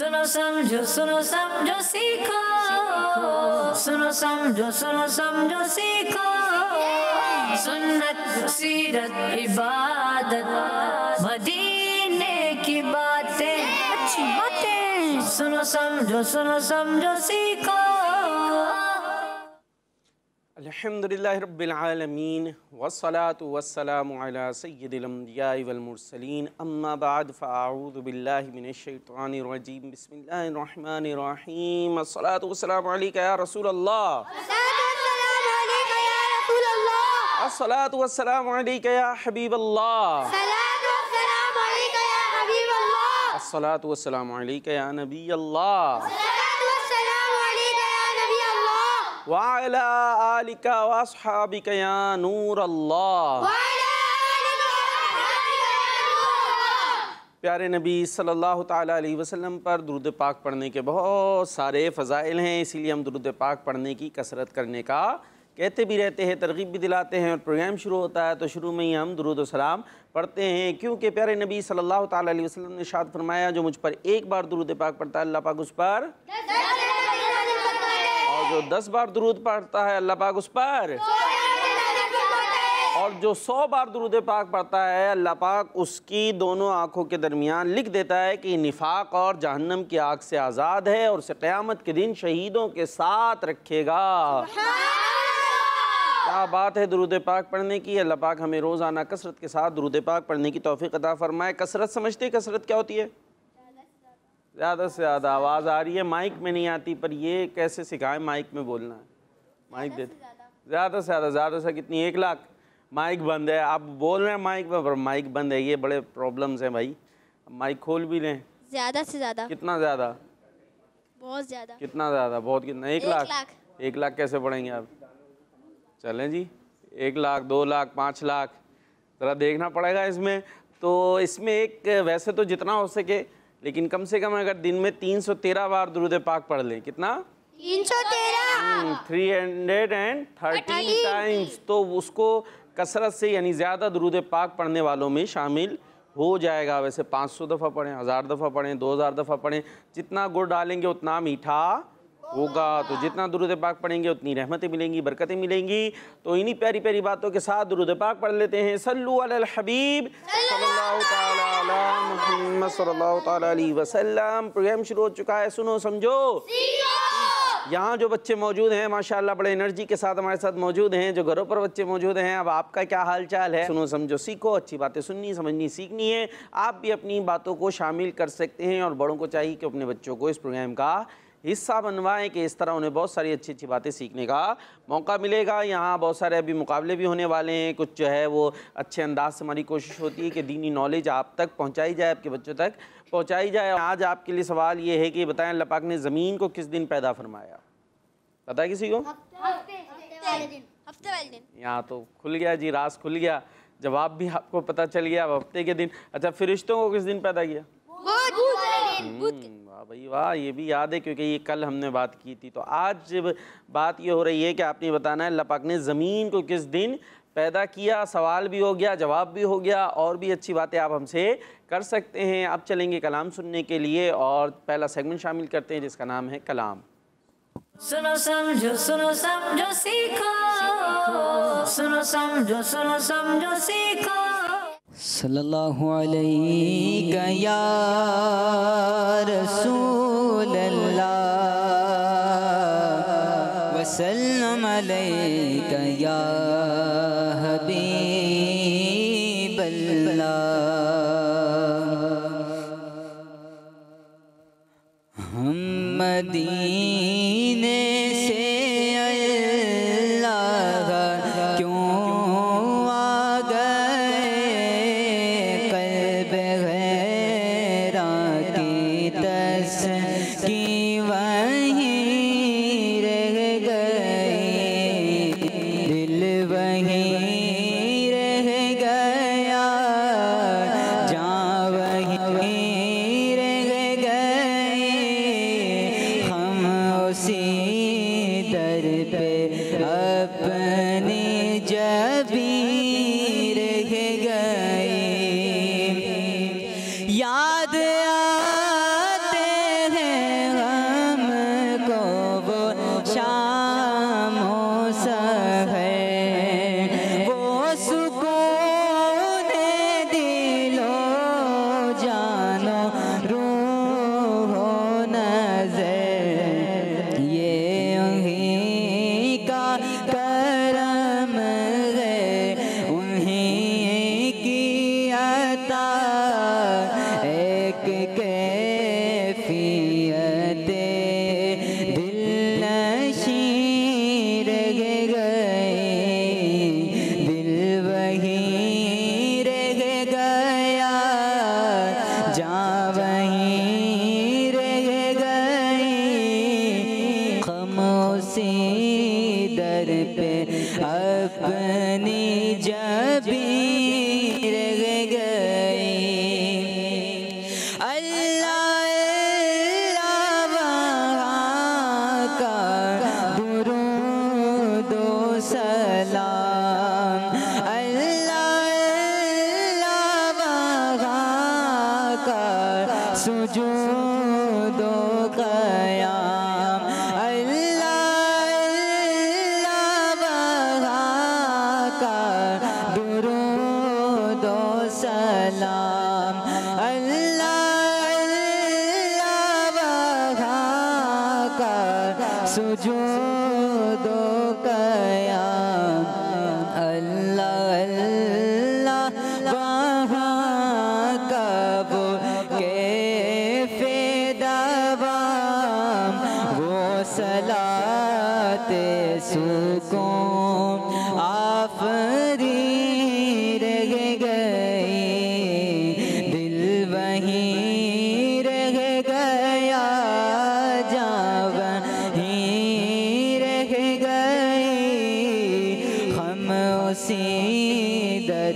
suno sam jo suno sam jo sikho suno sam jo suno sam jo sikho sunnat sirat ibadat madine ki baatein achhi baatein suno sam suno sam jo अल्हम्दुलिल्लाहिरब्बिलआलमीन वस्सलातु वस्सलामु अला सय्यिदिल अंबियाइ वल मुरसलीन अम्मा बाद फअऊदु बिल्लाहि मिनश शैतानिर रजीम बिस्मिल्लाहिर रहमानिर रहीम अस्सलातु वस्सलामु अलैका या रसूल अल्लाह अस्सलातु वस्सलामु अलैका या हबीब अल्लाह अस्सलातु वस्सलामु अलैका या नबी अल्लाह वाला प्यारे नबी सल्लल्लाहु अलैहि वसल्लम पर दुरुद पाक पढ़ने के बहुत सारे फ़ज़ाइल हैं इसीलिए हम दुरुद पाक पढ़ने की कसरत करने का कहते भी रहते हैं तरगीब भी दिलाते हैं और प्रोग्राम शुरू होता है तो शुरू में ही हम दरुद सलाम पढ़ते हैं क्योंकि प्यारे नबी सल्लल्लाहु अलैहि वसल्लम ने शाद फरमाया जो मुझ पर एक बार दुरुद पाक पढ़ता है अल्लाह पाक उस पर जो दस बार दरूद पढ़ता है अल्लाह पाक उस पर और जो सौ बार दुरुद पाक पढ़ता है अल्लाह पाक उसकी दोनों आँखों के दरमियान लिख देता है कि निफाक और जहन्नम की आग से आज़ाद है और उसे क़्यामत के दिन शहीदों के साथ रखेगा क्या बात है दरुद पाक पढ़ने की अल्लाह पाक हमें रोज़ाना कसरत के साथ दरुद पाक पढ़ने की तोफ़ी अदा फ़रमाए कसरत समझते कसरत क्या होती है ज़्यादा से ज़्यादा आवाज़ आ रही है माइक में नहीं आती पर ये कैसे सिखाएं माइक में बोलना है माइक देते ज़्यादा से ज़्यादा ज़्यादा से कितनी एक लाख माइक बंद है आप बोल रहे हैं माइक में पर माइक बंद है ये बड़े प्रॉब्लम्स हैं भाई माइक खोल भी लें ज़्यादा से ज़्यादा कितना ज़्यादा बहुत ज़्यादा कितना ज़्यादा बहुत कितना एक, एक लाख एक लाख कैसे पढ़ेंगे आप चलें जी एक लाख दो लाख पाँच लाख ज़रा देखना पड़ेगा इसमें तो इसमें एक वैसे तो जितना हो सके लेकिन कम से कम अगर दिन में 313 बार दुरुद पाक पढ़ लें कितना 313 three hundred and thirty times तो उसको कसरत से यानी ज़्यादा दुरुद पाक पढ़ने वालों में शामिल हो जाएगा वैसे 500 दफ़ा पढ़ें हज़ार दफ़ा पढ़ें 2000 दफ़ा पढ़ें जितना गुड़ डालेंगे उतना मीठा होगा तो जितना दुरुद पाक पढ़ेंगे उतनी रहमतें मिलेंगी बरकतें मिलेंगी तो इन्हीं प्यारी प्यारी बातों के साथ दुरुद पाक पढ़ लेते हैं सल्लु अल हबीब सल्लल्लाहु वसल्लम प्रोग्राम शुरू हो चुका है सुनो समझो यहाँ जो बच्चे मौजूद हैं माशाल्लाह बड़े एनर्जी के साथ हमारे साथ मौजूद हैं जो घरों पर बच्चे मौजूद हैं अब आपका क्या हाल चाल है सुनो समझो सीखो अच्छी बातें सुननी समझनी सीखनी है आप भी अपनी बातों को शामिल कर सकते हैं और बड़ों को चाहिए कि अपने बच्चों को इस प्रोग्राम का हिस्सा बनवाएं कि इस तरह उन्हें बहुत सारी अच्छी अच्छी बातें सीखने का मौका मिलेगा यहाँ बहुत सारे अभी मुकाबले भी होने वाले हैं कुछ जो है वो अच्छे अंदाज से हमारी कोशिश होती है कि दीनी नॉलेज आप तक पहुँचाई जाए आपके बच्चों तक पहुँचाई जाए आज आपके लिए सवाल ये है कि बताएं अल्लाह पाक ने ज़मीन को किस दिन पैदा फरमाया पता है किसी को यहाँ तो खुल गया जी रास खुल गया जवाब भी आपको पता चल गया अब हफ्ते के दिन अच्छा फरिश्तों को किस दिन पैदा किया वाह भाई वाह ये भी याद है क्योंकि ये कल हमने बात की थी तो आज बात ये हो रही है कि आपने बताना है लपाक ने ज़मीन को किस दिन पैदा किया सवाल भी हो गया जवाब भी हो गया और भी अच्छी बातें आप हमसे कर सकते हैं अब चलेंगे कलाम सुनने के लिए और पहला सेगमेंट शामिल करते हैं जिसका नाम है कलाम सुनो समझो सुनो समझो सीखो सुनो समझो सुनो समझो सीखो صلى الله عليك يا رسول الله وسلم عليك يا رسول الله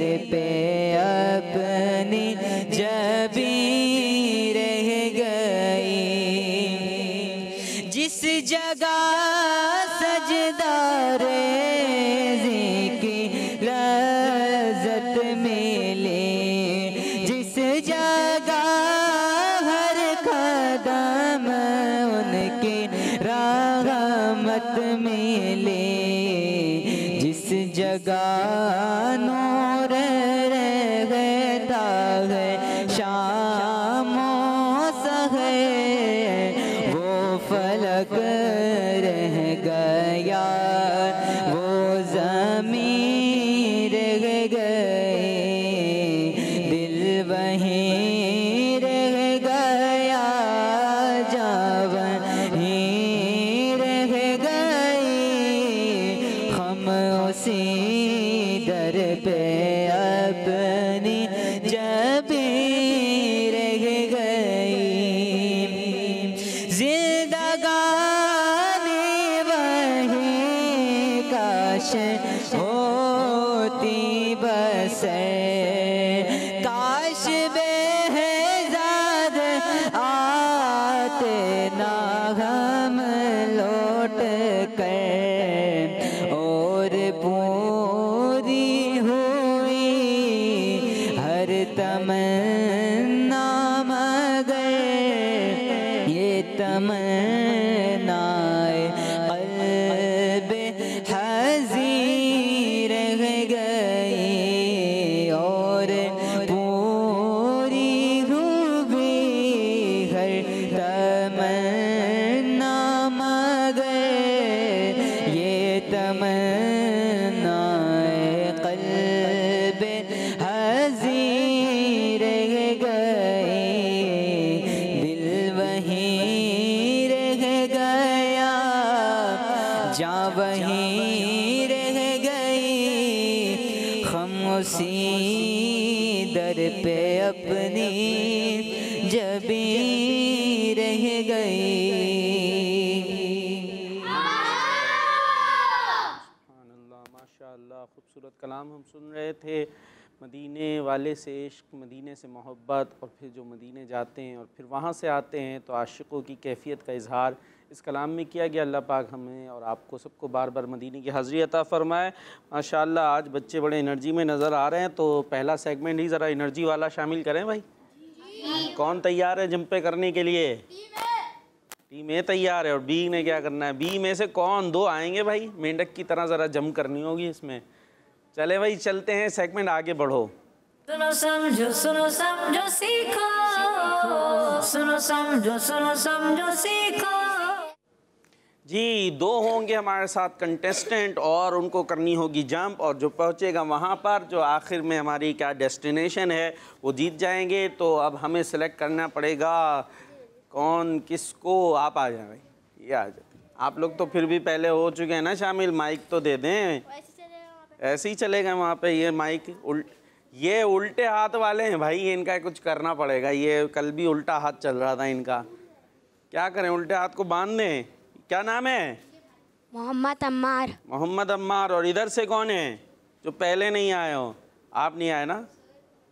पे अपनी होती बसे कलाम हम सुन रहे थे मदीने वाले से इश्क मदीने से मोहब्बत और फिर जो मदीने जाते हैं और फिर वहाँ से आते हैं तो आशिकों की कैफियत का इजहार इस कलाम में किया गया अल्लाह पाक हमें और आपको सबको बार बार मदीने की हाज़िरी अता फ़रमाए माशाल्लाह आज बच्चे बड़े एनर्जी में नज़र आ रहे हैं तो पहला सेगमेंट ही ज़रा एनर्जी वाला शामिल करें भाई कौन तैयार है जंपे करने के लिए टीम ए तैयार है और बी ने क्या करना है बी में से कौन दो आएंगे भाई मेंढक की तरह ज़रा जम करनी होगी इसमें चले भाई चलते हैं सेगमेंट आगे बढ़ो सुनो समझो सुनो समझो सीखो सुनो समझो सुनो समझो सीखो जी दो होंगे हमारे साथ कंटेस्टेंट और उनको करनी होगी जंप और जो पहुंचेगा वहां पर जो आखिर में हमारी क्या डेस्टिनेशन है वो जीत जाएंगे तो अब हमें सेलेक्ट करना पड़ेगा कौन किसको आप आ जाए भाई ये आ जाए आप लोग तो फिर भी पहले हो चुके हैं ना शामिल माइक तो दे दें ऐसे ही चलेगा वहाँ पे ये माइक उल्ट ये उल्टे हाथ वाले हैं भाई इनका कुछ करना पड़ेगा ये कल भी उल्टा हाथ चल रहा था इनका क्या करें उल्टे हाथ को बांध दें क्या नाम है मोहम्मद अम्मार मोहम्मद अम्मार और इधर से कौन है जो पहले नहीं आए हो आप नहीं आए ना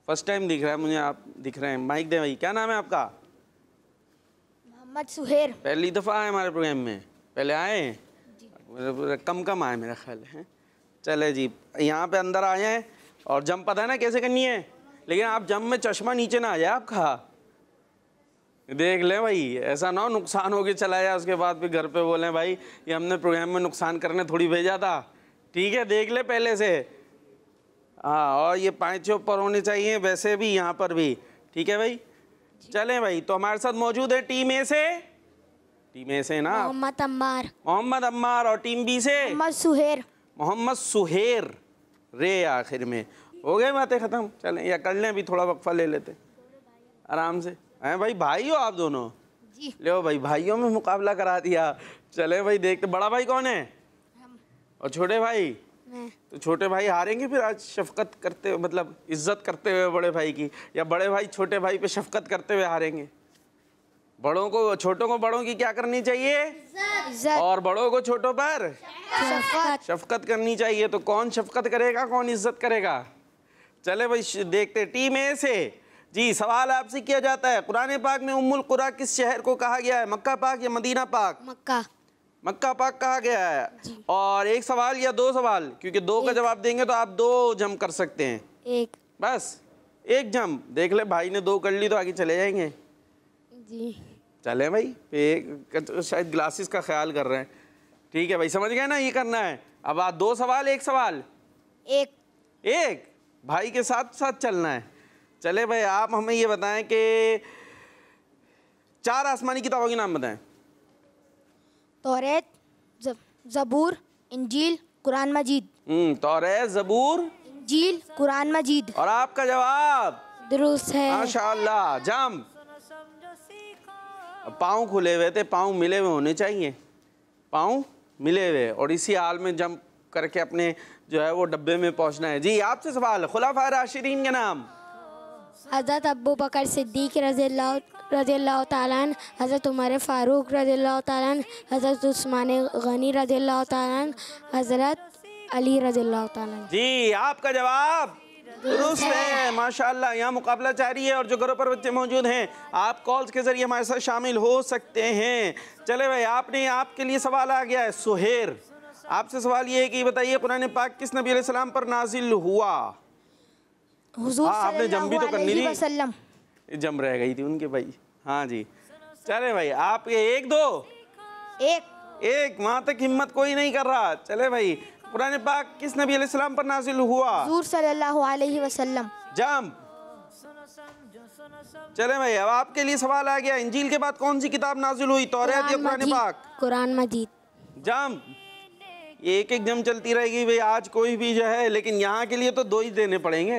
फर्स्ट टाइम दिख रहा है मुझे आप दिख रहे हैं माइक दे भाई क्या नाम है आपका मोहम्मद सुहेर पहली दफ़ा आए हमारे प्रोग्राम में पहले आए कम कम आए मेरा ख्याल है चले जी यहाँ पे अंदर आए हैं और जम पता है ना कैसे करनी है लेकिन आप जम में चश्मा नीचे ना आ जाए आपका देख लें भाई ऐसा ना हो नुकसान होके चला जाए उसके बाद भी घर पे बोले भाई ये हमने प्रोग्राम में नुकसान करने थोड़ी भेजा था ठीक है देख ले पहले से हाँ और ये पाँच ऊपर होने चाहिए वैसे भी यहाँ पर भी ठीक है भाई चलें भाई तो हमारे साथ मौजूद है टीम ए से टीम ए से ना मोहम्मद अम्मार मोहम्मद अम्मार और टीम बी से मोहम्मद सुहेर मोहम्मद सुहेर रे आखिर में हो गए बातें ख़त्म चलें या कर लें अभी थोड़ा वक्फ़ा ले लेते आराम से हैं भाई भाई हो आप दोनों जी ले भाई भाइयों में मुकाबला करा दिया चले भाई देखते बड़ा भाई कौन है और छोटे भाई तो छोटे भाई हारेंगे फिर आज शफकत करते मतलब इज्जत करते हुए बड़े भाई की या बड़े भाई छोटे भाई पे शफकत करते हुए हारेंगे बड़ों को छोटों को बड़ों की क्या करनी चाहिए और बड़ों को छोटों पर शफकत शफकत करनी चाहिए तो कौन शफकत करेगा कौन इज्जत करेगा चले भाई देखते टीम ए से जी सवाल आपसे किया जाता है कुरान पाक में उम्मुल कुरा किस शहर को कहा गया है मक्का पाक या मदीना पाक मक्का मक्का पाक कहा गया है और एक सवाल या दो सवाल क्योंकि दो का जवाब देंगे तो आप दो जम कर सकते हैं एक बस एक जम देख ले भाई ने दो कर ली तो आगे चले जाएंगे जी चले भाई तो शायद ग्लासेस का ख्याल कर रहे हैं ठीक है भाई समझ गए ना ये करना है अब आप दो सवाल एक सवाल एक एक भाई के साथ साथ चलना है चले भाई आप हमें ये बताएं कि चार आसमानी किताबों के नाम बताएं तौरेत जब, जबूर इंजील कुरान मजीद हम्म, तौरेत जबूर इंजील कुरान मजीद और आपका जवाब दुरुस्त है माशा जम अब पाँव खुले हुए थे पाँव मिले हुए होने चाहिए पाँव मिले हुए और इसी हाल में जंप करके अपने जो है वो डब्बे में पहुंचना है जी आपसे सवाल खुलाफा राशिदीन के नाम हज़रत अबू बकर सिद्दीक रजील्ला रजील्ला तालन हज़रत उमर फ़ारूक रजील्ला तालन हज़रत उस्मान गनी रजील्ला तालन हज़रत अली रजी तालन जी आपका जवाब दुरुस्त है माशाल्लाह यहाँ मुकाबला जारी है और जो घरों पर बच्चे मौजूद हैं आप कॉल्स के जरिए हमारे साथ शामिल हो सकते हैं चले भाई आपने आपके लिए सवाल आ गया है सुहेर आपसे सवाल ये है कि बताइए कुरान पाक किस नबी सलाम पर नाजिल हुआ हुजूर हाँ, आपने जम भी तो करनी थी जम रह गई थी उनके भाई हाँ जी चले भाई आप ये एक दो एक एक वहां तक हिम्मत कोई नहीं कर रहा चले भाई कुरान पाक किस नबी सलाम पर नाजिल हुआ जूर सल्लल्लाहु अलैहि वसल्लम जंप चले भाई अब आपके लिए सवाल आ गया इंजील के बाद कौन सी किताब नाजिल हुई तौरात या कुरान पाक कुरान मजीद जम एक एक जम चलती रहेगी भाई आज कोई भी जो है लेकिन यहाँ के लिए तो दो ही देने पड़ेंगे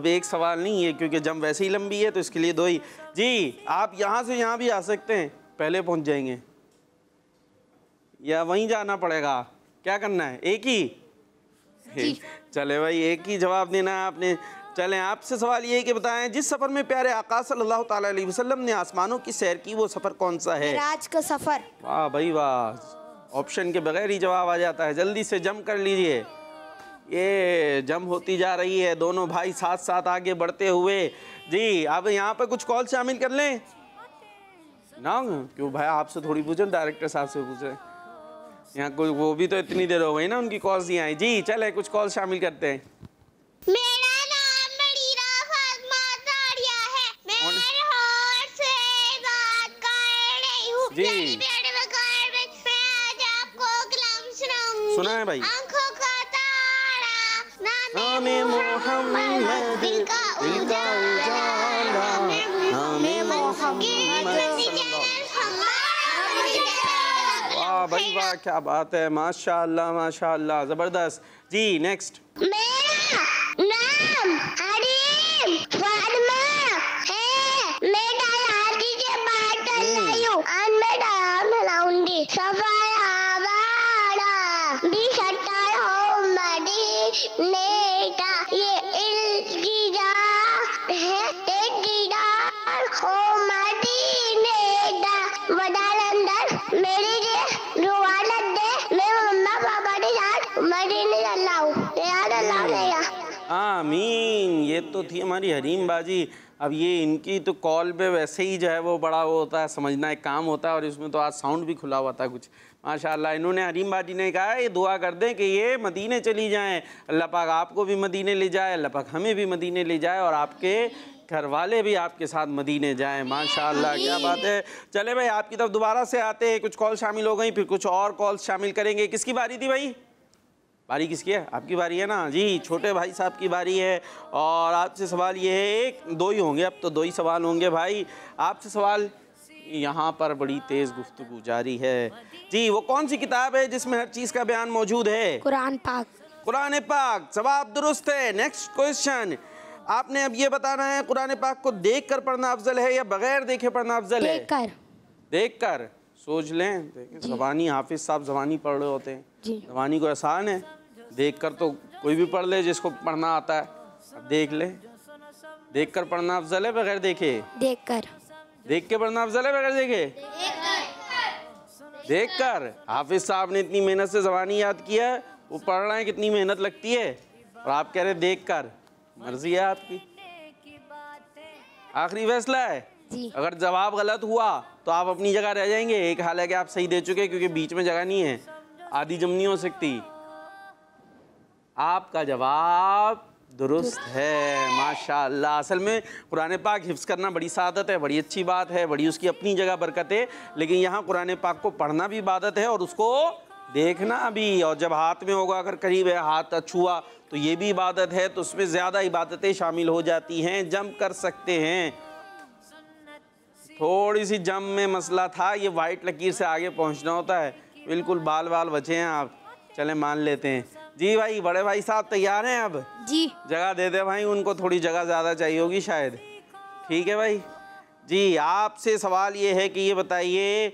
अब एक सवाल नहीं है क्योंकि जम वैसे ही लंबी है तो इसके लिए दो ही जी आप यहाँ से यहाँ भी आ सकते हैं पहले पहुँच जाएंगे या वहीं जाना पड़ेगा क्या करना है एक ही चले भाई एक ही जवाब देना है आपने चले आपसे सवाल ये कि बताएं जिस सफर में प्यारे आकाश सल्लल्लाहु अलैहि वसल्लम ने आसमानों की सैर की वो सफर कौन सा है आज का सफर वाह भाई वाह ऑप्शन के बगैर ही जवाब आ जाता है जल्दी से जम कर लीजिए ये जम होती जा रही है दोनों भाई साथ साथ आगे बढ़ते हुए जी आप यहाँ पर कुछ कॉल शामिल कर लें ना क्यों भाई आपसे थोड़ी पूछें डायरेक्टर साहब से पूछे यहाँ कोई वो भी तो इतनी देर हो गई ना उनकी कॉल नहीं आई जी चले कुछ कॉल शामिल करते हैं मेरा नाम है मैं से बात कर रही जी सुना है भाई आंखों का तारा दिल का भाई वाह क्या बात है माशाल्लाह माशाल्लाह जबरदस्त जी नेक्स्ट मैं नाम तो थी हमारी हरीम बाजी अब ये इनकी तो कॉल पे वैसे ही जो है वो बड़ा वो होता है समझना एक काम होता है और इसमें तो आज साउंड भी खुला हुआ था कुछ माशाल्लाह इन्होंने हरीम बाजी ने कहा ये दुआ कर दें कि ये मदीने चली जाएँ अल्लाह पाक आपको भी मदीने ले जाए अल्लाह पाक हमें भी मदीने ले जाए और आपके घर वाले भी आपके साथ मदीने जाएँ माशाल्लाह क्या बात है चले भाई आपकी तरफ दोबारा से आते हैं कुछ कॉल शामिल हो गई फिर कुछ और कॉल शामिल करेंगे किसकी बारी थी भाई बारी किसकी है आपकी बारी है ना जी छोटे भाई साहब की बारी है और आपसे सवाल ये है एक दो ही होंगे अब तो दो ही सवाल होंगे भाई आपसे सवाल यहाँ पर बड़ी तेज़ गुफ्तु जारी है जी वो कौन सी किताब है जिसमें हर चीज़ का बयान मौजूद है कुरान पाक कुरान पाक जवाब दुरुस्त है नेक्स्ट क्वेश्चन आपने अब ये बताना है कुरान पाक को देख कर पढ़ना अफजल है या बगैर देखे पढ़ना अफजल है कर। देख कर सोच लें जबानी हाफिज साहब जबानी पढ़ रहे होते हैं जबानी को आसान है देख कर तो कोई भी पढ़ ले जिसको पढ़ना आता है देख ले देख कर पढ़ना अफजल है बगैर देखे देख कर देख के पढ़ना अफजल है बगैर देखे देख कर हाफिज साहब ने इतनी मेहनत से जबानी याद किया है वो पढ़ रहे हैं कितनी मेहनत लगती है और आप कह रहे देख कर मर्जी है आपकी आखिरी फैसला है अगर जवाब गलत हुआ तो आप अपनी जगह रह जाएंगे एक हाल है कि आप सही दे चुके क्योंकि बीच में जगह नहीं है आधी जम नहीं हो सकती आपका जवाब दुरुस्त है माशाल्लाह असल में कुरान पाक हिफ्स करना बड़ी सादत है बड़ी अच्छी बात है बड़ी उसकी अपनी जगह बरकत है लेकिन यहाँ कुरान पाक को पढ़ना भी इबादत है और उसको देखना भी और जब हाथ में होगा अगर करीब है हाथ छुआ तो ये भी इबादत है तो उसमें ज़्यादा इबादतें शामिल हो जाती हैं जम कर सकते हैं थोड़ी सी जम में मसला था ये वाइट लकीर से आगे पहुँचना होता है बिल्कुल बाल बाल बचे हैं आप चले मान लेते हैं जी भाई बड़े भाई साहब तैयार हैं अब जी जगह दे दे भाई उनको थोड़ी जगह ज़्यादा चाहिए होगी शायद ठीक है भाई जी आपसे सवाल ये है कि ये बताइए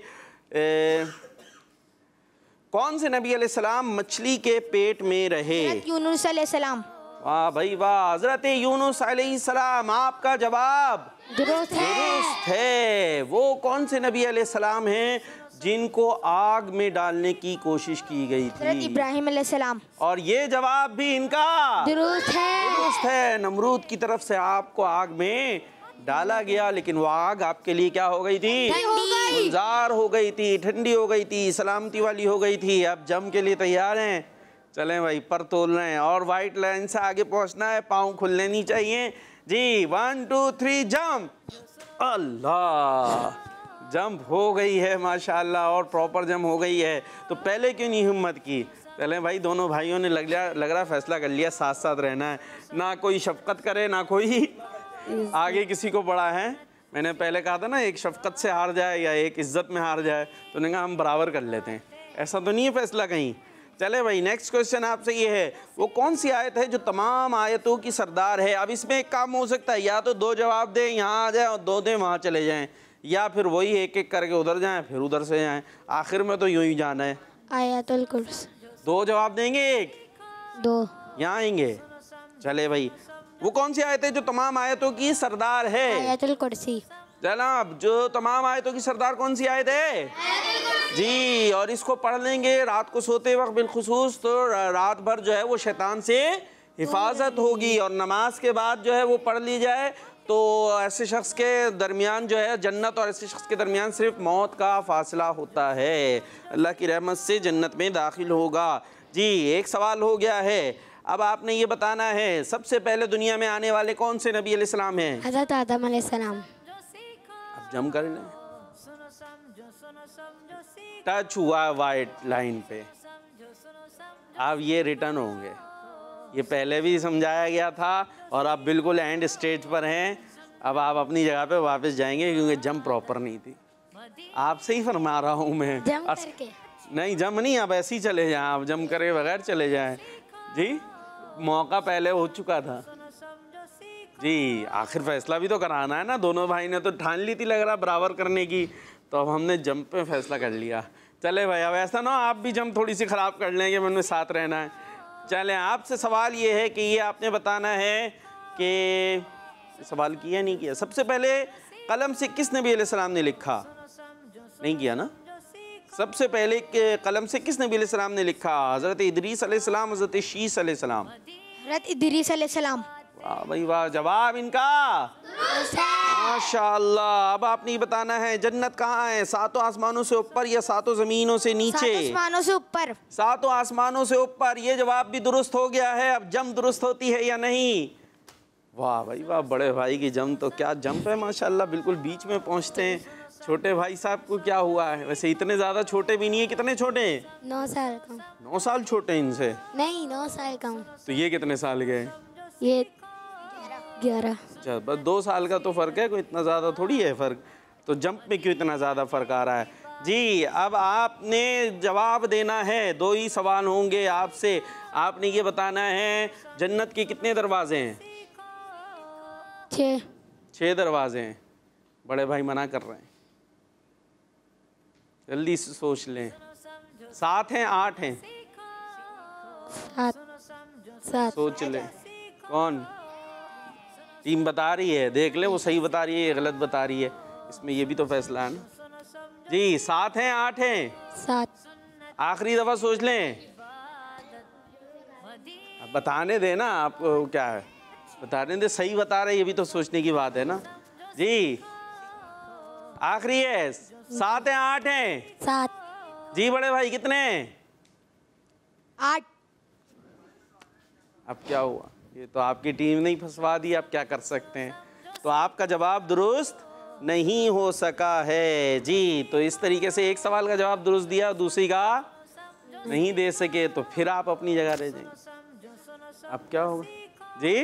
कौन से नबी सलाम मछली के पेट में रहे यूनुस सलाम वाह भाई वाह हजरत यूनुस सलाम आपका जवाब दुरुस्त है।, है वो कौन से नबी सलाम हैं जिनको आग में डालने की कोशिश की गई थी इब्राहिम अलैहिस्सलाम और ये जवाब भी इनका दुरुस्त है दुरुस्त है नमरूद की तरफ से आपको आग में डाला गया लेकिन वो आग आपके लिए क्या हो गई थी गुलजार हो गई थी ठंडी हो गई थी सलामती वाली हो गई थी अब जम के लिए तैयार हैं चलें भाई पर तोल रहे हैं और वाइट लाइन से आगे पहुंचना है पाँव खुल लेनी चाहिए जी वन टू थ्री जम अल्लाह जंप हो गई है माशाल्लाह और प्रॉपर जंप हो गई है तो पहले क्यों नहीं हिम्मत की पहले भाई दोनों भाइयों ने लग लिया लग रहा फैसला कर लिया साथ साथ रहना है ना कोई शफकत करे ना कोई आगे किसी को बड़ा है मैंने पहले कहा था ना एक शफकत से हार जाए या एक इज्जत में हार जाए तो उन्होंने कहा हम बराबर कर लेते हैं ऐसा तो नहीं है फैसला कहीं चले भाई नेक्स्ट क्वेश्चन आपसे ये है वो कौन सी आयत है जो तमाम आयतों की सरदार है अब इसमें एक काम हो सकता है या तो दो जवाब दें यहाँ आ जाए और दो दें वहाँ चले जाएँ या फिर वही एक एक करके उधर जाएं फिर उधर से जाएं आखिर में तो यूं ही जाना है आयातुल कुर्स दो जवाब देंगे एक दो यहाँ आएंगे चले भाई वो कौन सी आयत है जो तमाम आयतों की सरदार है आयतुल कुर्सी जनाब जो तमाम आयतों की सरदार कौन सी आयत है जी और इसको पढ़ लेंगे रात को सोते वक्त बिलखसूस तो रात भर जो है वो शैतान से हिफाजत होगी और नमाज के बाद जो है वो पढ़ ली जाए तो ऐसे शख्स के दरमियान जो है जन्नत और ऐसे शख्स के दरमियान सिर्फ मौत का फासला होता है अल्लाह की रहमत से जन्नत में दाखिल होगा जी एक सवाल हो गया है अब आपने ये बताना है सबसे पहले दुनिया में आने वाले कौन से नबी सलाम हैं हजरत आदम अब जम कर लें टच हुआ वाइट लाइन पे आप ये रिटर्न होंगे ये पहले भी समझाया गया था और आप बिल्कुल एंड स्टेज पर हैं अब आप अपनी जगह पे वापस जाएंगे क्योंकि जम प्रॉपर नहीं थी आपसे ही फरमा रहा हूँ मैं जम अस... करके। नहीं जम नहीं आप ऐसे ही चले जाएं आप जम करे बगैर चले जाएं जी मौका पहले हो चुका था जी आखिर फैसला भी तो कराना है ना दोनों भाई ने तो ठान ली थी लग रहा बराबर करने की तो अब हमने जम पे फैसला कर लिया चले भाई अब ऐसा ना आप भी जम थोड़ी सी ख़राब कर लेंगे मैंने साथ रहना है चलें आपसे सवाल ये है कि ये आपने बताना है कि सवाल किया नहीं किया सबसे पहले कलम से किस नबी सलाम ने लिखा नहीं किया ना सबसे पहले कलम से किस नबी सलाम ने लिखा हज़रत इदरीसम हज़रत शीसम हज़रत वाह भाई वाह जवाब इनका माशाल्लाह अब आपने ये बताना है जन्नत कहाँ है सातों आसमानों से ऊपर या सातों जमीनों से नीचे आसमानों से ऊपर सातों आसमानों से ऊपर ये जवाब भी दुरुस्त हो गया है अब जम दुरुस्त होती है या नहीं वाह भाई वाह बड़े भाई की जम तो क्या जम है माशाल्लाह बिल्कुल बीच में पहुंचते हैं छोटे भाई साहब को क्या हुआ है वैसे इतने ज्यादा छोटे भी नहीं है कितने छोटे हैं नौ साल का नौ साल छोटे हैं इनसे नहीं नौ साल का तो ये कितने साल के ये ग्यारह अच्छा बस दो साल का तो फ़र्क है कोई इतना ज़्यादा थोड़ी है फ़र्क तो जंप में क्यों इतना ज़्यादा फ़र्क आ रहा है जी अब आपने जवाब देना है दो ही सवाल होंगे आपसे आपने ये बताना है जन्नत के कितने दरवाजे हैं छः छः दरवाजे हैं बड़े भाई मना कर रहे हैं जल्दी से सोच लें सात हैं आठ हैं सात सोच लें कौन टीम बता रही है देख ले वो सही बता रही है गलत बता रही है इसमें ये भी तो फैसला है ना जी सात हैं आठ हैं सात आखिरी दफ़ा सोच लें बताने दे ना आपको क्या है बताने दे सही बता रहे ये भी तो सोचने की बात है ना जी आखिरी है सात है आठ है सात जी बड़े भाई कितने आठ अब क्या हुआ ये तो आपकी टीम नहीं फंसवा दी आप क्या कर सकते हैं तो आपका जवाब दुरुस्त नहीं हो सका है जी तो इस तरीके से एक सवाल का जवाब दुरुस्त दिया दूसरी का नहीं दे सके तो फिर आप अपनी जगह रह जाएंगे अब क्या होगा जी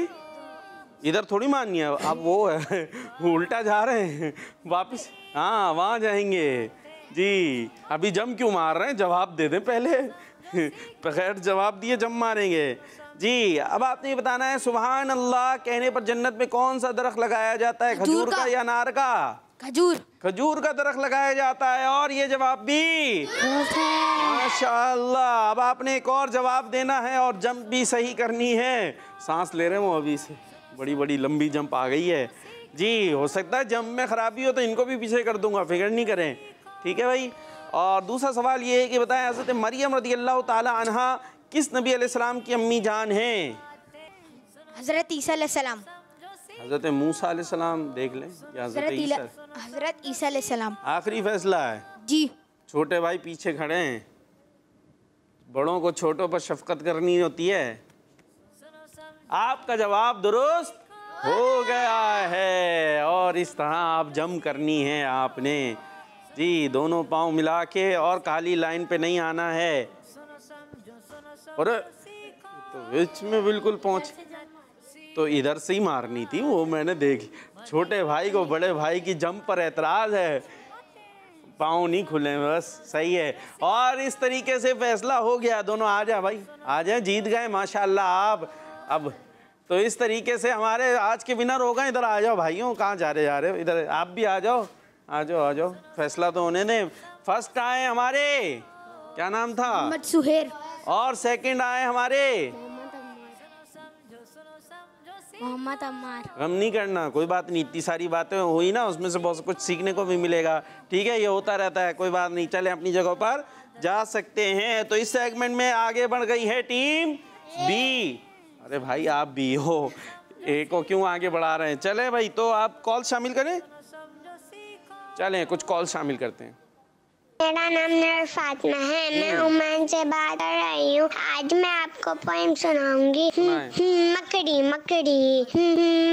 इधर थोड़ी माननी है अब वो है उल्टा जा रहे हैं वापस हाँ वहाँ जाएंगे जी अभी जम क्यों मार रहे हैं जवाब दे दें पहले बगैर जवाब दिए जम मारेंगे जी अब आपने ये बताना है सुबहान अल्लाह कहने पर जन्नत में कौन सा दरख्त लगाया जाता है खजूर का, या अनार का खजूर खजूर का दरख्त लगाया जाता है और ये जवाब भी माशाल्लाह अब आपने एक और जवाब देना है और जंप भी सही करनी है सांस ले रहे हो अभी से बड़ी बड़ी लंबी जंप आ गई है जी हो सकता है जंप में खराबी हो तो इनको भी पीछे कर दूंगा फिक्र नहीं करें ठीक है भाई और दूसरा सवाल ये है कि बताएं हजरत मरियम रदी अल्लाह तहा किस नबी सलाम की अम्मी जान हैं हज़रत ईसीम हज़रत मूसा सलाम देख लें हज़रत ईसीम आखिरी फैसला है जी छोटे भाई पीछे खड़े हैं बड़ों को छोटों पर शफकत करनी होती है आपका जवाब दुरुस्त हो गया है और इस तरह आप जम करनी है आपने जी दोनों पाँव मिला के और काली लाइन पे नहीं आना है अरे तो बीच में बिल्कुल पहुंच तो इधर से ही मारनी थी वो मैंने देखी छोटे भाई को बड़े भाई की जंप पर एतराज़ है पाँव नहीं खुले बस सही है और इस तरीके से फैसला हो गया दोनों आ जाए भाई आ जाए जीत गए माशाल्लाह आप अब तो इस तरीके से हमारे आज के विनर हो गए इधर आ जाओ भाइयों कहाँ जा रहे जा रहे हो इधर आप भी आ जाओ आ जाओ आ जाओ फैसला तो होने दें फर्स्ट आए हमारे क्या नाम था सुहेर और सेकंड आए हमारे मोहम्मद अम्मार गम नहीं करना कोई बात नहीं इतनी सारी बातें हुई ना उसमें से बहुत कुछ सीखने को भी मिलेगा ठीक है ये होता रहता है कोई बात नहीं चले अपनी जगह पर जा सकते हैं तो इस सेगमेंट में आगे बढ़ गई है टीम बी अरे भाई आप बी हो ए को क्यों आगे बढ़ा रहे हैं चले भाई तो आप कॉल शामिल करें चलें कुछ कॉल शामिल करते हैं मेरा नाम नर फातिमा है मैं हम्म। उमान से बात कर रही हूँ आज मैं आपको पोइम सुनाऊंगी हम्म, हम्म, मकड़ी मकड़ी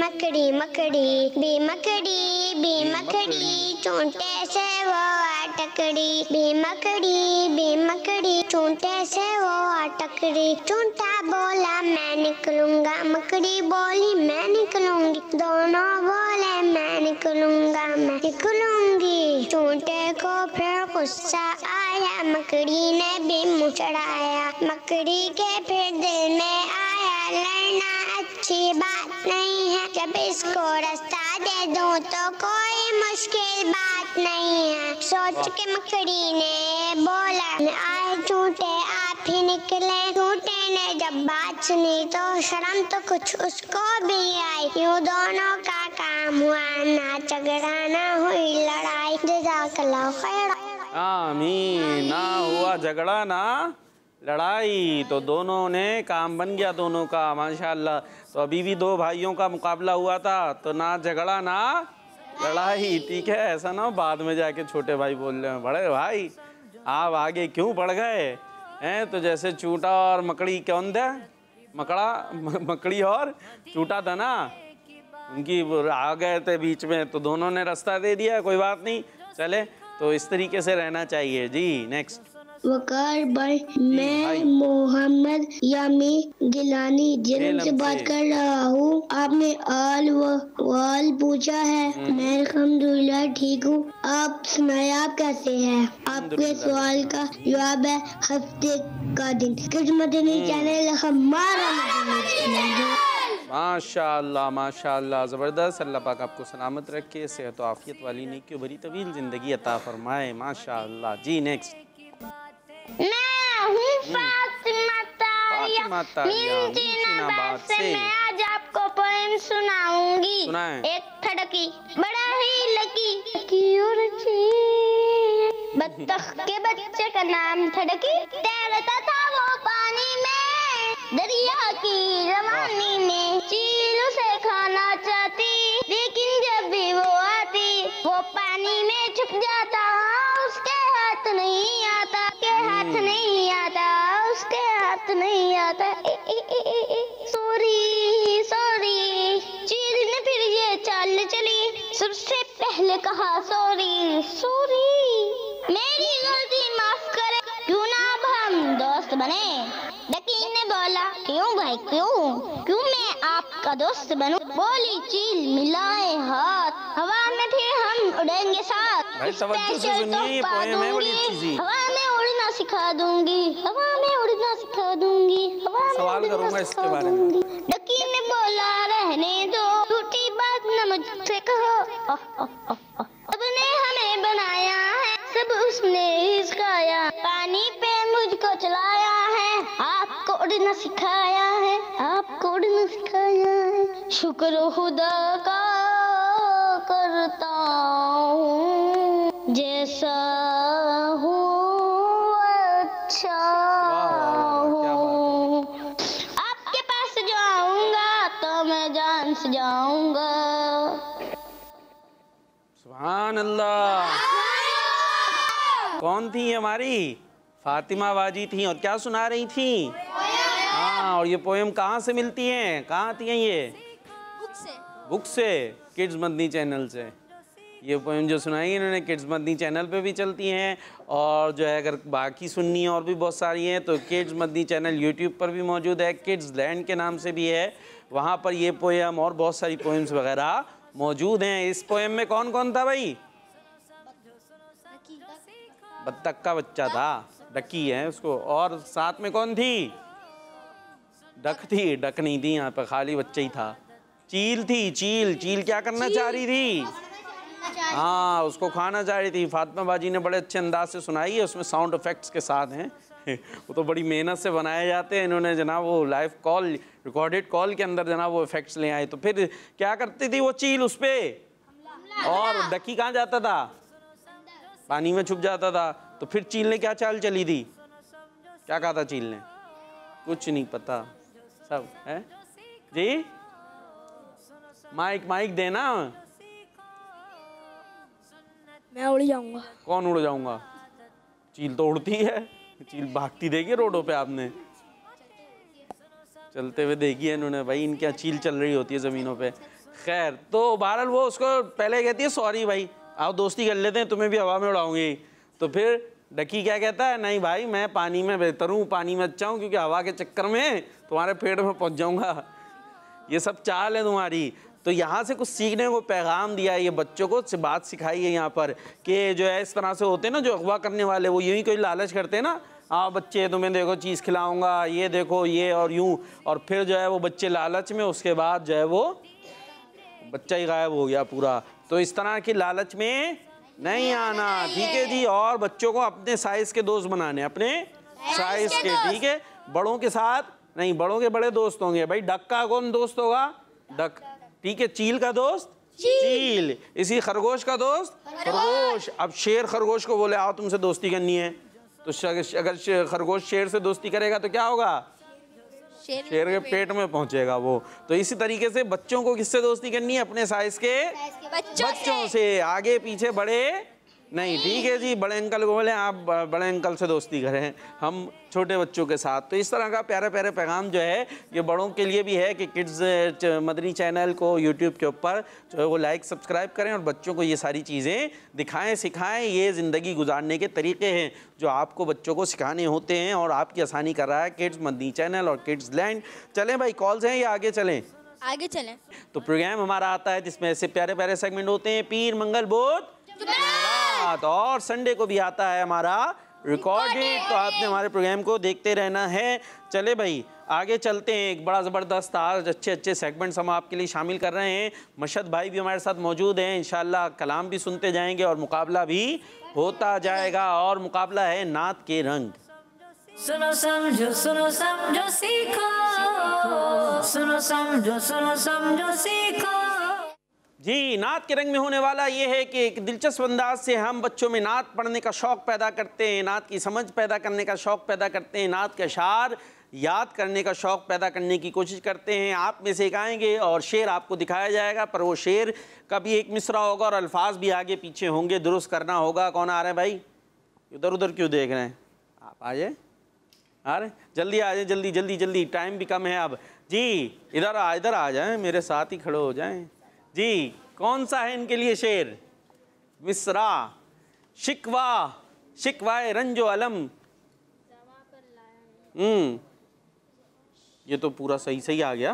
मकड़ी मकड़ी बी मकड़ी बी मकड़ी चूंटे से वो अटकड़ी बी मकड़ी बी मकड़ी चूंटे से वो अटकड़ी चूंटा बोला मैं निकलूंगा मकड़ी बोली मैं निकलूंगी दोनों वो बोले मैं निकलूंगा मैं निकलूंगी चूटे को फिर गुस्सा आया मकड़ी ने भी मुचड़ाया मकड़ी के फिर दिल में आया लड़ना अच्छी बात नहीं है जब इसको रास्ता दे दो तो कोई मुश्किल बात नहीं है सोच के मकड़ी ने बोला आए चूटे आप ही निकले चूटे ने जब बात सुनी तो शर्म तो कुछ उसको भी आई यूँ दोनों का झगड़ा ना लड़ाई हुआ झगड़ा ना लड़ाई तो दोनों ने काम बन गया दोनों का माशाल्लाह तो अभी भी दो भाइयों का मुकाबला हुआ था तो ना झगड़ा ना लड़ाई ठीक है ऐसा ना बाद में जाके छोटे भाई बोल रहे हैं बड़े भाई आप आगे क्यों बढ़ गए हैं तो जैसे चूटा और मकड़ी कौन दे मकड़ा मकड़ी और चूटा था ना उनकी आ गए थे बीच में तो दोनों ने रास्ता दे दिया कोई बात नहीं चले तो इस तरीके से रहना चाहिए जी नेक्स्ट वकार भाई मैं मोहम्मद यामी गिलानी जन्म से बात कर रहा हूँ आपने आल वाल पूछा है हम्म। मैं अलहमदुल्ला ठीक हूँ आप सुनाए आप कैसे हैं आपके सवाल का जवाब है हफ्ते का दिन किस्मत हम्म। चैनल हमारा माशा माशा ज़बरदस्त अल्लाह पाक आपको सलामत रखे सेहत तो आफियत वाली नेकियों भरी तवील ज़िंदगी अता फरमाए माशा जी हम्म। नेक्स्ट से आज आपको पोएम सुनाऊंगी एक फटकी बड़ा ही लकी बत्तख के बच्चे का नाम थड़की तैरता था दरिया की जवानी में चील उसे खाना चाहती लेकिन जब भी वो आती वो पानी में छुप जाता उसके हाथ नहीं आता के हाथ हम्म। नहीं आता उसके हाथ नहीं आता सॉरी सॉरी चील ने फिर ये चाल चली सबसे पहले कहा सॉरी सॉरी का दोस्त बनो बोली चील मिलाए हाथ हवा में फिर हम उड़ेंगे साथ हवा में उड़ना सिखा दूंगी हवा में उड़ना सिखा दूंगी हवा में सवाल करूंगा इसके बारे में डकी ने बोला रहने दो झूठी बात न मुझसे कहो सबने हमें बनाया है सब उसने हिसकाया पानी पे मुझको चलाया है आपको उड़ना सिखाया है आपको उड़ना शुक्र खुदा का करता हूँ जैसा हूँ अच्छा हूँ आपके पास जाऊंगा तो मैं जान से जाऊंगा अल्लाह कौन थी हमारी फातिमा बाजी थी और क्या सुना रही थी हाँ और ये पोएम कहाँ से मिलती है कहाँ आती है ये बुक से किड्स मदनी चैनल से ये पोएम जो सुनाई इन्होंने किड्स मदनी चैनल पे भी चलती हैं और जो है अगर बाकी सुननी है और भी बहुत सारी हैं तो किड्स मदनी चैनल यूट्यूब पर भी मौजूद है किड्स लैंड के नाम से भी है वहाँ पर ये पोएम और बहुत सारी पोएम्स वगैरह मौजूद हैं इस पोएम में कौन कौन था भाई बत्तख का बच्चा था डकी है उसको और साथ में कौन थी डक थी डक नहीं थी यहाँ पर खाली बच्चा ही था चील थी चील चील क्या करना चाह रही थी हाँ उसको खाना चाह रही थी फातिमा बाजी ने बड़े अच्छे अंदाज से सुनाई है उसमें साउंड इफेक्ट्स के साथ हैं वो तो बड़ी मेहनत से बनाए जाते हैं इन्होंने जनाब वो लाइव कॉल रिकॉर्डेड कॉल के अंदर जनाब वो इफेक्ट्स ले आए तो फिर क्या करती थी वो चील उस पर और डक्की कहाँ जाता था पानी में छुप जाता था तो फिर चील ने क्या चाल चली थी क्या कहा था चील ने कुछ नहीं पता सब है जी माइक माइक देना मैं उड़ जाऊंगा कौन उड़ जाऊंगा चील तो उड़ती है चील भागती देगी रोडों पे आपने चलते हुए देखी है इन्होंने भाई इनके यहाँ चील चल रही होती है ज़मीनों पे खैर तो बहरहाल वो उसको पहले कहती है सॉरी भाई आप दोस्ती कर लेते हैं तुम्हें भी हवा में उड़ाऊंगी तो फिर डकी क्या कहता है नहीं भाई मैं पानी में बेहतर हूँ पानी में अच्छा हूँ क्योंकि हवा के चक्कर में तुम्हारे पेड़ में पहुँच जाऊँगा ये सब चाल है तुम्हारी तो यहाँ से कुछ सीखने को पैगाम दिया है ये बच्चों को बात सिखाई है यहाँ पर कि जो है इस तरह से होते हैं ना जो अगवा करने वाले वो यूँ ही कोई लालच करते हैं ना हाँ बच्चे तुम्हें देखो चीज़ खिलाऊंगा ये देखो ये और यूँ और फिर जो है वो बच्चे लालच में उसके बाद जो है वो बच्चा ही गायब हो गया पूरा तो इस तरह की लालच में नहीं आना ठीक है जी और बच्चों को अपने साइज़ के दोस्त बनाने अपने साइज़ के ठीक है बड़ों के साथ नहीं बड़ों के बड़े दोस्त होंगे भाई डक का कौन दोस्त होगा डक ठीक है चील का दोस्त चील इसी खरगोश का दोस्त खरगोश अब शेर खरगोश को बोले आओ तुमसे दोस्ती करनी है तो अगर खरगोश शेर से दोस्ती करेगा तो क्या होगा शेर, शेर के पेट में पहुंचेगा वो तो इसी तरीके से बच्चों को किससे दोस्ती करनी है अपने साइज के बच्चों, बच्चों से आगे पीछे बड़े नहीं ठीक है जी बड़े अंकल को बोले आप बड़े अंकल से दोस्ती करें हम छोटे बच्चों के साथ तो इस तरह का प्यारे प्यारे पैगाम जो है ये बड़ों के लिए भी है कि किड्स मदनी चैनल को यूट्यूब के ऊपर जो है वो लाइक सब्सक्राइब करें और बच्चों को ये सारी चीज़ें दिखाएं सिखाएं ये ज़िंदगी गुजारने के तरीके हैं जो आपको बच्चों को सिखाने होते हैं और आपकी आसानी कर रहा है किड्स मदनी चैनल और किड्स लैंड चलें भाई कॉल्स हैं या आगे चलें आगे चलें तो प्रोग्राम हमारा आता है जिसमें ऐसे प्यारे प्यारे सेगमेंट होते हैं पीर मंगल बोध बात और संडे को भी आता है हमारा रिकॉर्डेड तो आपने हमारे प्रोग्राम को देखते रहना है चले भाई आगे चलते हैं एक बड़ा ज़बरदस्त आज अच्छे अच्छे सेगमेंट्स हम आपके लिए शामिल कर रहे हैं मशद भाई भी हमारे साथ मौजूद हैं इन कलाम भी सुनते जाएंगे और मुकाबला भी होता जाएगा और मुकाबला है नात के रंग सुनो समझो सुनो समझो सीखो सुनो समझो सुनो समझो सीखो जी नात के रंग में होने वाला ये है कि एक दिलचस्प अंदाज से हम बच्चों में नात पढ़ने का शौक़ पैदा करते हैं नात की समझ पैदा करने का शौक़ पैदा करते हैं नात के अशार याद करने का शौक़ पैदा करने की कोशिश करते हैं आप में से एक आएंगे और शेर आपको दिखाया जाएगा पर वो शेर का भी एक मिसरा होगा और अल्फाज भी आगे पीछे होंगे दुरुस्त करना होगा कौन आ रहे हैं भाई इधर उधर क्यों देख रहे हैं आप आ जाए आ रहे जल्दी आ जाए जल्दी जल्दी जल्दी टाइम भी कम है अब जी इधर आ इधर आ जाए मेरे साथ ही खड़े हो जाएँ जी कौन सा है इनके लिए शेर मिसरा शिकवा शिकवाए रंजो अलम हम्म ये तो पूरा सही सही आ गया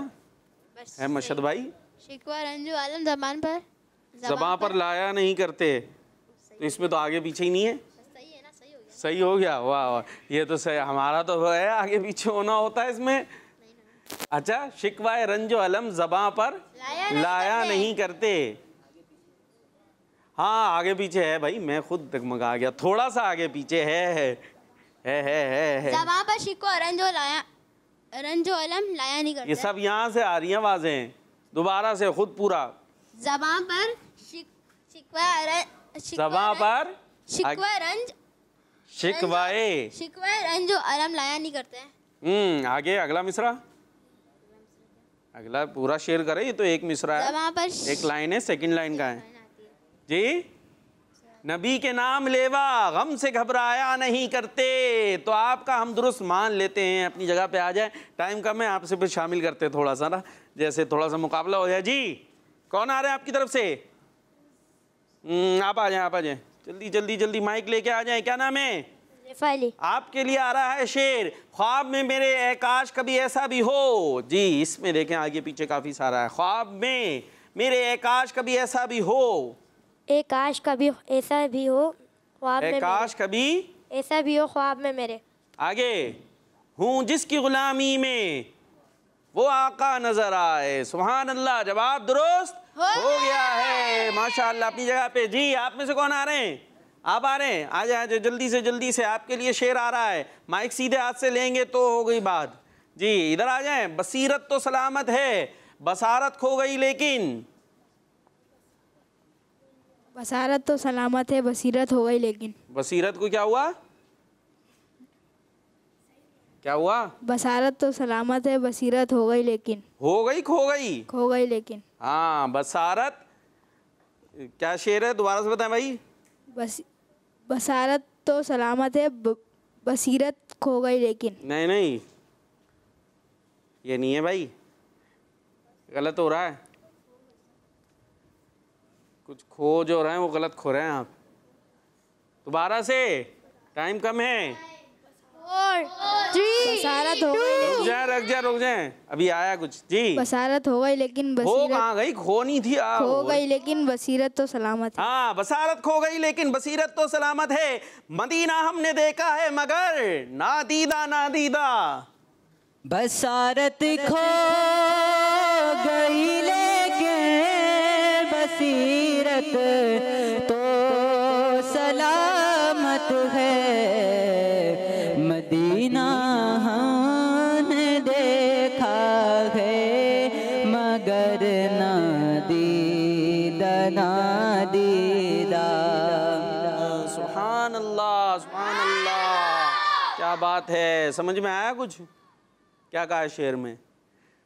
है मशद भाई शिकवा रंजो आलम जबान पर जबान पर, पर लाया नहीं करते तो इसमें तो आगे पीछे ही नहीं है सही हो गया वाह वाह ये तो सही हमारा तो है आगे पीछे होना होता है इसमें अच्छा शिकवाए रंजो अलम जबा पर लाया नहीं, लाया करते। नहीं करते हाँ आगे पीछे है भाई मैं खुद दगमगा गया थोड़ा सा आगे पीछे है है है है है, है। जबा पर शिकवा रंजो लाया रंजो अलम लाया नहीं करते ये सब यहाँ से आ रही है आवाज़ें दोबारा से खुद पूरा जबा पर शिकवा पर शिकवा रंज शिकवाए शिकवा रंजो अलम लाया नहीं करते हम्म आगे अगला मिश्रा अगला पूरा शेयर करें ये तो एक मिसरा है एक लाइन है सेकंड लाइन का है जी नबी के नाम लेवा गम से घबराया नहीं करते तो आपका हम दुरुस्त मान लेते हैं अपनी जगह पे आ जाए टाइम कम है आपसे फिर शामिल करते थोड़ा सा ना जैसे थोड़ा सा मुकाबला हो जाए जी कौन आ रहा है आपकी तरफ से हम्म, आप आ जाए आप आ जाए जल्दी जल्दी जल्दी माइक लेके आ जाए क्या नाम है फली आपके लिए आ रहा है शेर ख्वाब में मेरे आकाश कभी ऐसा भी हो जी इसमें देखें आगे पीछे काफ़ी सारा है ख्वाब में मेरे आकाश कभी ऐसा भी हो आकाश कभी ऐसा भी हो ख्वाब में आकाश कभी ऐसा भी हो ख्वाब में मेरे आगे हूँ जिसकी गुलामी में वो आका नजर आए सुबहान अल्लाह जवाब दुरुस्त हो, हो गया है माशाल्लाह अपनी जगह पे जी आप में से कौन आ रहे हैं आप आ रहे हैं आ जाए जल्दी से जल्दी से आपके लिए शेर आ रहा है माइक सीधे हाथ से लेंगे तो हो गई बात जी इधर आ जाए बसीरत तो सलामत है बसारत खो गई लेकिन बसारत तो सलामत है बसीरत हो गई लेकिन बसीरत को क्या हुआ क्या हुआ बसारत तो सलामत है बसीरत हो गई लेकिन हो गई खो गई खो गई लेकिन हाँ बसारत क्या शेर है दोबारा से बताए भाई बस बसारत तो सलामत है बसीरत खो गई लेकिन नहीं नहीं ये नहीं है भाई गलत हो रहा है कुछ खो जो रहे हैं वो गलत खो रहे हैं आप दोबारा से टाइम कम है बसारत हो गई रुक जाए रुक जाए रुक जाए अभी आया कुछ जी बसारत हो गई लेकिन हो कहाँ गई खो नहीं थी आ, खो गई लेकिन बसीरत तो सलामत है हाँ बसारत खो गई लेकिन बसीरत तो सलामत है मदीना हमने देखा है मगर ना दीदा ना दीदा बसारत खो गई लेकिन बसीरत क्या बात है समझ में आया कुछ क्या कहा शेर में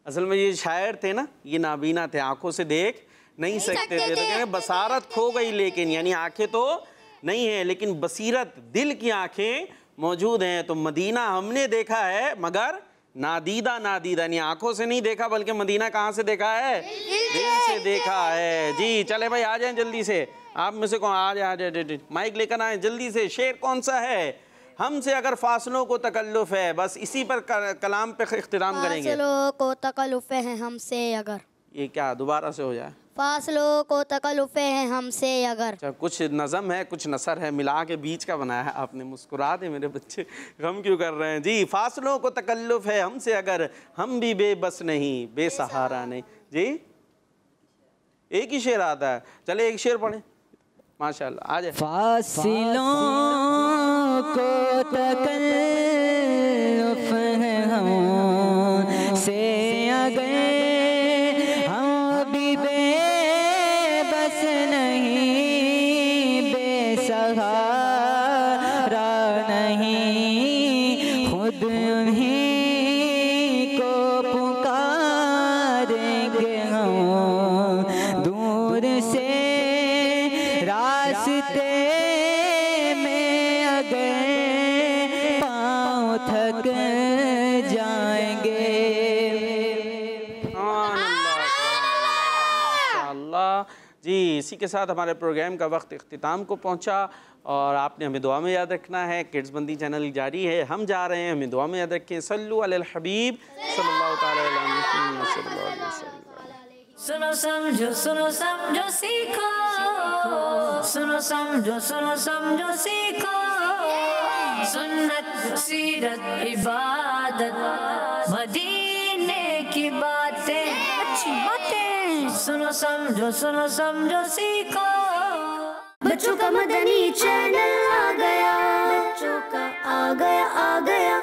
असल में ये शायर थे ना ये नाबीना थे आंखों से देख नहीं, नहीं सकते थे तो कहते बसारत खो गई लेकिन यानी आंखें तो नहीं है लेकिन बसीरत दिल की आंखें मौजूद हैं तो मदीना हमने देखा है मगर नादीदा नादीदा यानी आंखों से नहीं देखा बल्कि मदीना कहाँ से देखा है दिल से देखा है जी चले भाई आ जाए जल्दी से आप में से कौन आ जाए माइक लेकर आए जल्दी से शेर कौन सा है हमसे अगर फासलों को तकल्लुफ़ है बस इसी पर कलाम पे अख्तराम करेंगे फासलों को तकल्लुफ़ है हमसे अगर ये क्या दोबारा से हो जाए फासलों को तकल्लुफ़े है हमसे अगर अच्छा, कुछ नज़म है कुछ नसर है मिला के बीच का बनाया है आपने मुस्कुरा दे मेरे बच्चे गम क्यों कर रहे हैं जी फासलों को तकल्लुफ़ है हमसे अगर हम भी बेबस नहीं बेसहारा नहीं जी एक ही शेर आता है चले एक शेर पढ़े माशाल्लाह आ जाए फासिलों को तकल साथ हमारे प्रोग्राम का वक्त अख्ताम को पहुँचा और आपने हमें दुआ में याद रखना है किड्स बंदी चैनल जारी है हम जा रहे हैं हमें दुआ में याद रखें सल्लु अल हबीब सुनो समझो सुनो समझो सीखो सुनो समझो सुनो समझो सीखो सुन्नत सीरत इबादत मदीने की बातें अच्छी बात सुनो समझो सुनो समझो सीखो बच्चों का मदनी चैनल आ गया बच्चों का आ गया आ गया